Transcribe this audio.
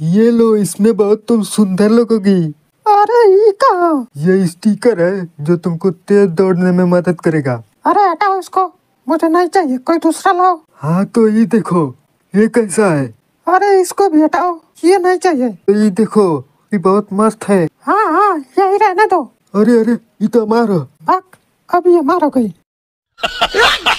ये लो इसमें बहुत तुम सुंदर लगोगी अरे ये का ये स्टिकर है जो तुमको तेज दौड़ने में मदद करेगा अरे हटाओ इसको मुझे नहीं चाहिए कोई दूसरा लाओ हाँ तो ये देखो ये कैसा है अरे इसको भी हटाओ ये नहीं चाहिए तो ये देखो ये बहुत मस्त है हाँ हाँ यही रहने दो अरे अरे ये तो मारो अब ये मारो गई